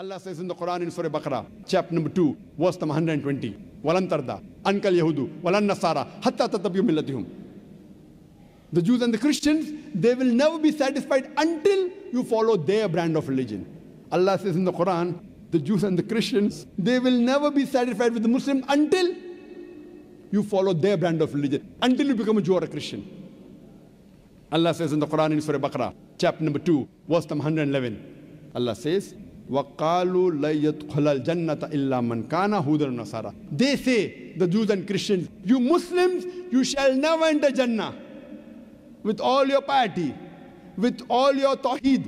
Allah says in the Quran in Surah Baqarah, chapter number 2, verse number 120, Walan tarda, ankal Yahudu, walan nasara, hatta tatabyu millatihum. The Jews and the Christians, they will never be satisfied until you follow their brand of religion. Allah says in the Quran, the Jews and the Christians, they will never be satisfied with the Muslim until you follow their brand of religion, until you become a Jew or a Christian. Allah says in the Quran in Surah Baqarah, chapter number 2, verse number 111, Allah says, وَقَالُوا لَيَدْخُلَ الْجَنَّةَ إِلَّا مَنْ كَانَ هُدًى نَصَارَى They say, the Jews and Christians, you Muslims, you shall never enter Jannah. With all your piety, with all your tawheed,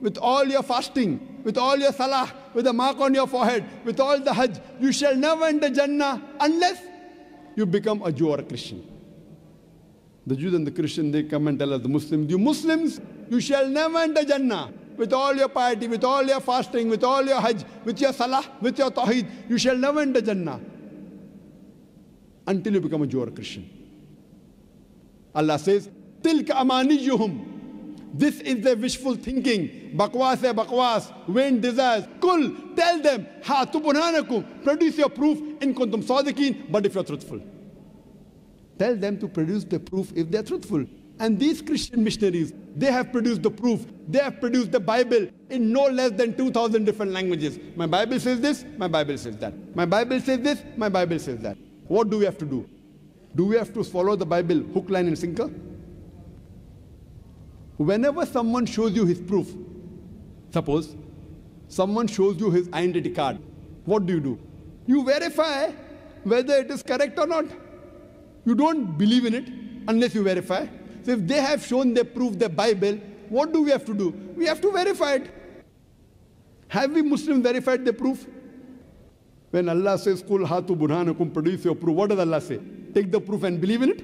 with all your fasting, with all your salah, with a mark on your forehead, with all the hajj, you shall never enter Jannah unless you become a Jew or a Christian. The Jews and the Christian, they come and tell us, the Muslims, you Muslims, you shall never enter Jannah with all your piety, with all your fasting, with all your hajj, with your salah, with your tawheed, you shall never enter Jannah until you become a Jew or a Christian. Allah says, Tilka amaniyuhum. This is their wishful thinking. Bakwas bakwas, vain desires. Kul, tell them, hatubunanakum, produce your proof in kuntum sadiqeen, but if you're truthful. Tell them to produce the proof if they're truthful. And these Christian missionaries, they have produced the proof. They have produced the Bible in no less than 2,000 different languages. My Bible says this, my Bible says that. My Bible says this, my Bible says that. What do we have to do? Do we have to follow the Bible hook, line, and sinker? Whenever someone shows you his proof, suppose someone shows you his identity card, what do you do? You verify whether it is correct or not. You don't believe in it unless you verify if they have shown they prove the Bible, what do we have to do? We have to verify it. Have we Muslims verified the proof? When Allah says, Kul hatu burhanakum, produce your proof, what does Allah say? Take the proof and believe in it.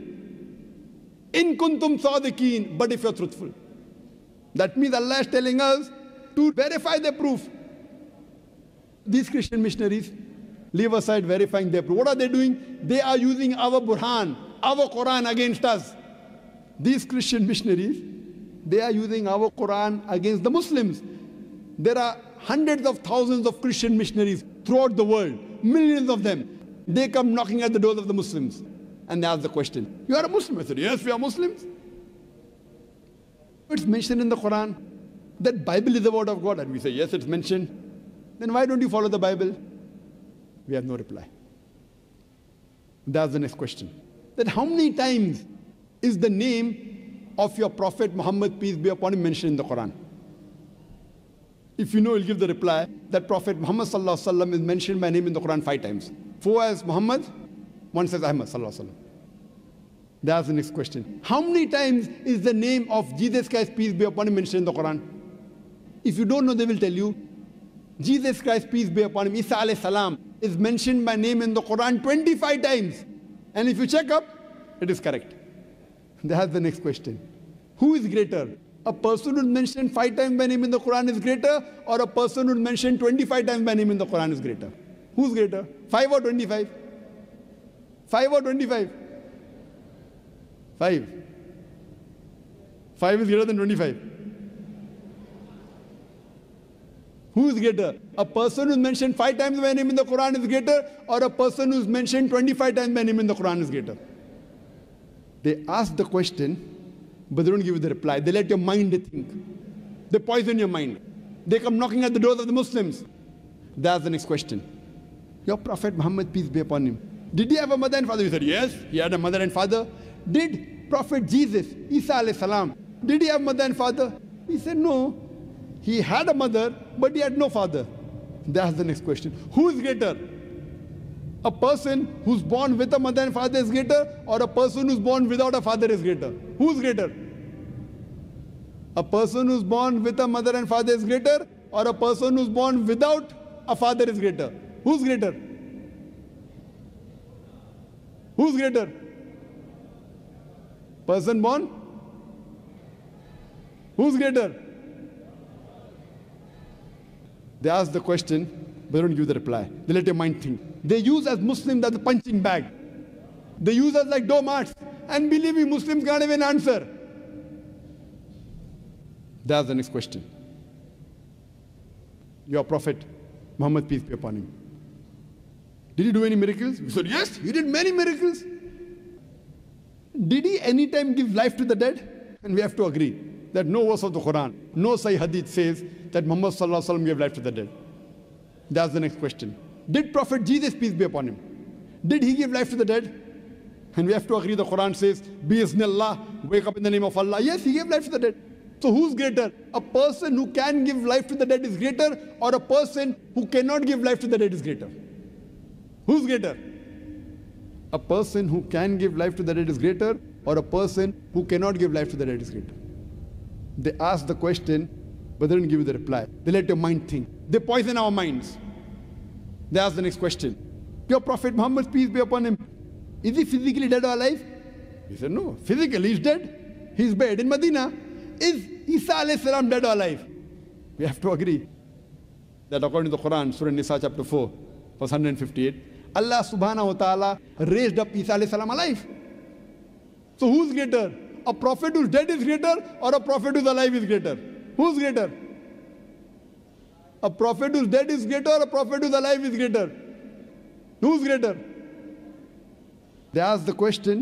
In kuntum sadiqeen, but if you're truthful. That means Allah is telling us to verify the proof. These Christian missionaries, leave aside verifying their proof. What are they doing? They are using our Burhan, our Quran against us. These Christian missionaries, they are using our Quran against the Muslims. There are hundreds of thousands of Christian missionaries throughout the world, millions of them. They come knocking at the doors of the Muslims and they ask the question, You are a Muslim? I said, Yes, we are Muslims. It's mentioned in the Quran that Bible is the word of God. And we say, Yes, it's mentioned. Then why don't you follow the Bible? We have no reply. That's the next question. That how many times is the name of your Prophet Muhammad, peace be upon him, mentioned in the Quran. If you know, you will give the reply that Prophet Muhammad is mentioned by name in the Quran five times. Four as Muhammad, one says Ahmad. That's the next question. How many times is the name of Jesus Christ, peace be upon him, mentioned in the Quran? If you don't know, they will tell you. Jesus Christ, peace be upon him, Isa alayhi salam, is mentioned by name in the Quran 25 times. And if you check up, it is correct. That's the next question. Who is greater? A person who's mentioned five times by name in the Quran is greater, or a person who's mentioned 25 times by name in the Quran is greater? Who's greater? 5 or 25? 5 or 25? 5. 5 is greater than 25. Who is greater? A person who's mentioned five times by name in the Quran is greater, or a person who's mentioned 25 times by name in the Quran is greater? They ask the question, but they don't give you the reply. They let your mind think. They poison your mind. They come knocking at the doors of the Muslims. That's the next question. Your Prophet Muhammad, peace be upon him, did he have a mother and father? You said, yes, he had a mother and father. Did Prophet Jesus, Isa alayhi salam, did he have mother and father? He said, no. He had a mother, but he had no father. That's the next question. Who is greater? A person who's born with a mother and father is greater, or a person who's born without a father is greater? Who's greater? A person who's born with a mother and father is greater, or a person who's born without a father is greater? Who's greater? Who's greater? Person born? Who's greater? They ask the question, but they don't give the reply. They let your mind think. They use us Muslims as a punching bag. They use us like doormats. And believe me, Muslims can't even answer. That's the next question. Your prophet, Muhammad, peace be upon him. Did he do any miracles? We said, yes, he did many miracles. Did he anytime give life to the dead? And we have to agree that no verse of the Quran, no Sahih Hadith says that Muhammad gave life to the dead. That's the next question. Did Prophet Jesus, peace be upon him, did he give life to the dead? And we have to agree the Quran says, Bismillah, wake up in the name of Allah. Yes, he gave life to the dead. So who's greater? A person who can give life to the dead is greater or a person who cannot give life to the dead is greater? Who's greater? A person who can give life to the dead is greater or a person who cannot give life to the dead is greater? They ask the question, but they don't give you the reply. They let your mind think. They poison our minds. They ask the next question. Your Prophet Muhammad, peace be upon him, is he physically dead or alive? He said, no. Physically, he's dead. He's buried in Medina. Is Isa alayhi salam dead or alive? We have to agree that according to the Quran, Surah Nisa chapter 4, verse 158, Allah subhanahu wa ta'ala raised up Isa alayhi salam alive. So who's greater? A prophet who's dead is greater or a prophet who's alive is greater? Who's greater? A prophet who's dead is greater, or a prophet who's alive is greater? Who's greater? They ask the question,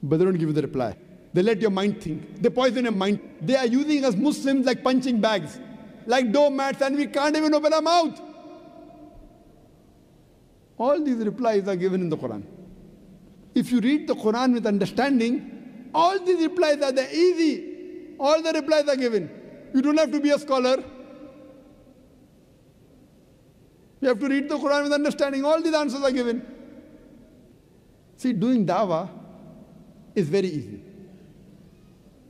but they don't give you the reply. They let your mind think. They poison your mind. They are using us Muslims like punching bags, like doormats, and we can't even open our mouth. All these replies are given in the Quran. If you read the Quran with understanding, all these replies are there easy. All the replies are given. You don't have to be a scholar. You have to read the Quran with understanding. All these answers are given. See, doing dawah is very easy.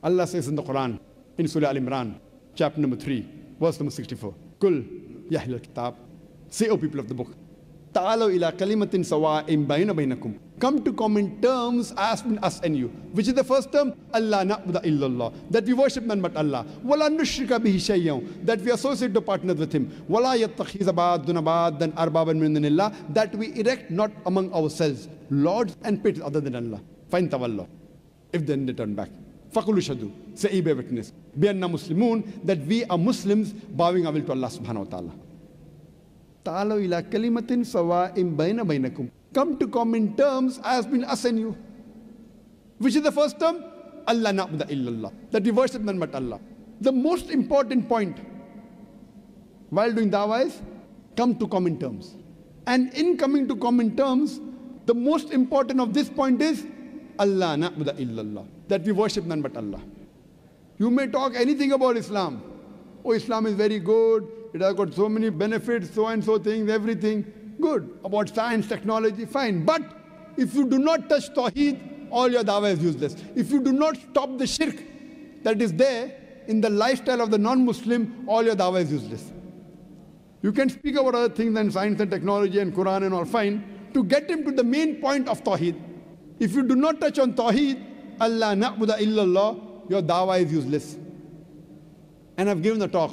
Allah says in the Quran, in Surah Al Imran, chapter number 3, verse number 64, Kul Yahlil Kitab, say, O people of the book, Ta'alu ila kalimatin sawa'im bayna bainakum. Come to common terms as between us and you. Which is the first term? Allah na'budu illallah. That we worship none but Allah. Wala nushrika bihi shayyan. That we associate to partner with Him. Wala yattakhiz abadun dan arbaban min dunillah. That we erect not among ourselves lords and pits other than Allah. Fine tawallah. If then they turn back. Fakulu shadu. Say, be witness. bianna Muslimun. That we are Muslims bowing our will to Allah subhanahu wa ta'ala. Talo ila kalimatin sawa'im bayna bainakum. Come to common terms, I have been assigned you. Which is the first term? Allah na'budu illallah. That we worship none but Allah. The most important point while doing dawah is come to common terms. And in coming to common terms, the most important of this point is Allah na'budu illallah. That we worship none but Allah. You may talk anything about Islam. Oh, Islam is very good it has got so many benefits, so and so things, everything. Good. About science, technology, fine. But if you do not touch Tawheed, all your dawah is useless. If you do not stop the shirk that is there in the lifestyle of the non Muslim, all your dawah is useless. You can speak about other things than science and technology and Quran and all, fine, to get him to the main point of Tawheed. If you do not touch on Tawheed, Allah na'buda illallah, your dawah is useless. And I've given the talk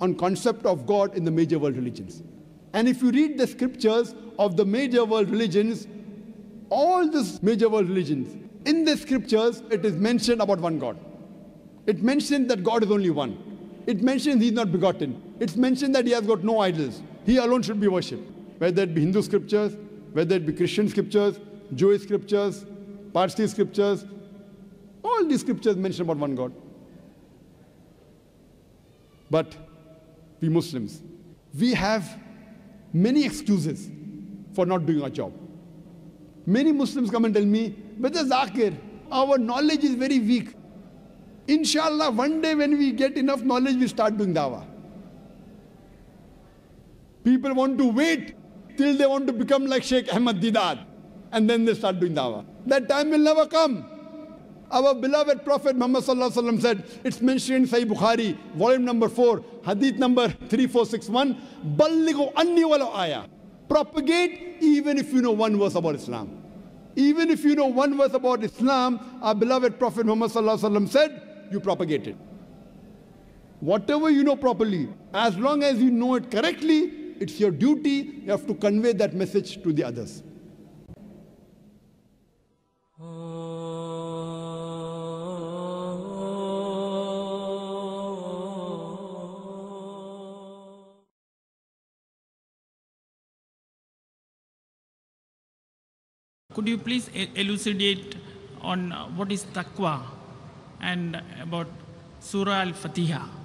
on concept of God in the major world religions. And if you read the scriptures of the major world religions, all these major world religions, in the scriptures, it is mentioned about one God. It mentions that God is only one. It mentions he is not begotten. It's mentioned that he has got no idols. He alone should be worshipped. Whether it be Hindu scriptures, whether it be Christian scriptures, Jewish scriptures, Parsi scriptures, all these scriptures mention about one God. But we Muslims. We have many excuses for not doing our job. Many Muslims come and tell me, Brother Zakir, our knowledge is very weak. Inshallah, one day when we get enough knowledge, we start doing dawah. People want to wait till they want to become like Sheikh Ahmad Didad. And then they start doing dawah. That time will never come. Our beloved Prophet Muhammad said, it's mentioned in Sahih Bukhari, volume number 4, hadith number 3461, Propagate even if you know one verse about Islam. Even if you know one verse about Islam, our beloved Prophet Muhammad said, you propagate it. Whatever you know properly, as long as you know it correctly, it's your duty, you have to convey that message to the others. Could you please elucidate on uh, what is taqwa and about Surah Al-Fatiha?